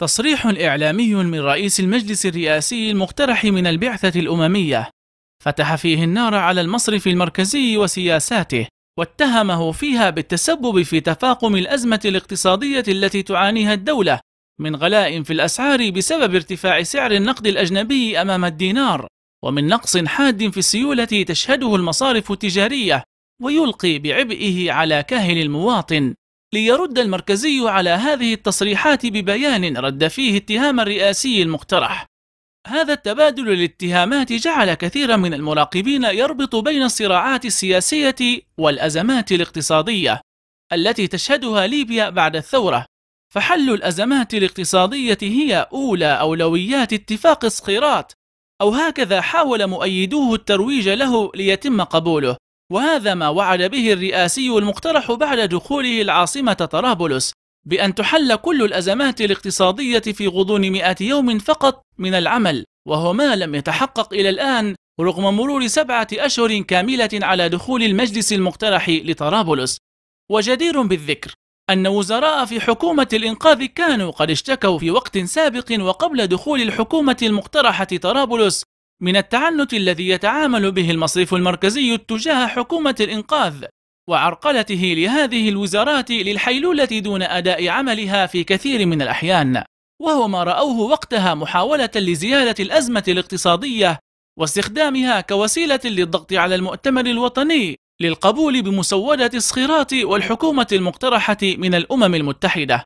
تصريح إعلامي من رئيس المجلس الرئاسي المقترح من البعثة الأممية فتح فيه النار على المصرف المركزي وسياساته واتهمه فيها بالتسبب في تفاقم الأزمة الاقتصادية التي تعانيها الدولة من غلاء في الأسعار بسبب ارتفاع سعر النقد الأجنبي أمام الدينار ومن نقص حاد في السيولة تشهده المصارف التجارية ويلقي بعبئه على كاهل المواطن ليرد المركزي على هذه التصريحات ببيان رد فيه اتهام الرئاسي المقترح هذا التبادل الاتهامات جعل كثيرا من المراقبين يربط بين الصراعات السياسية والأزمات الاقتصادية التي تشهدها ليبيا بعد الثورة فحل الأزمات الاقتصادية هي أولى أولويات اتفاق الصخيرات أو هكذا حاول مؤيدوه الترويج له ليتم قبوله وهذا ما وعد به الرئاسي المقترح بعد دخوله العاصمة طرابلس بأن تحل كل الأزمات الاقتصادية في غضون 100 يوم فقط من العمل وهو ما لم يتحقق إلى الآن رغم مرور سبعة أشهر كاملة على دخول المجلس المقترح لطرابلس وجدير بالذكر أن وزراء في حكومة الإنقاذ كانوا قد اشتكوا في وقت سابق وقبل دخول الحكومة المقترحة طرابلس من التعنت الذي يتعامل به المصرف المركزي تجاه حكومة الإنقاذ وعرقلته لهذه الوزارات للحيلولة دون أداء عملها في كثير من الأحيان وهو ما رأوه وقتها محاولة لزيادة الأزمة الاقتصادية واستخدامها كوسيلة للضغط على المؤتمر الوطني للقبول بمسودة الصخيرات والحكومة المقترحة من الأمم المتحدة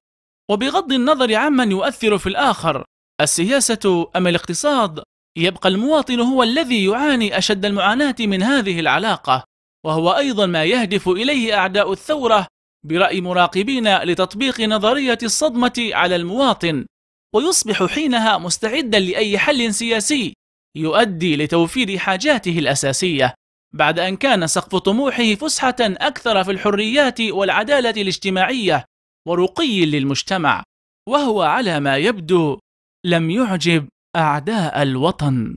وبغض النظر عمن يؤثر في الآخر السياسة أم الاقتصاد يبقى المواطن هو الذي يعاني أشد المعاناة من هذه العلاقة وهو أيضا ما يهدف إليه أعداء الثورة برأي مراقبين لتطبيق نظرية الصدمة على المواطن ويصبح حينها مستعدا لأي حل سياسي يؤدي لتوفير حاجاته الأساسية بعد أن كان سقف طموحه فسحة أكثر في الحريات والعدالة الاجتماعية ورقي للمجتمع وهو على ما يبدو لم يعجب أعداء الوطن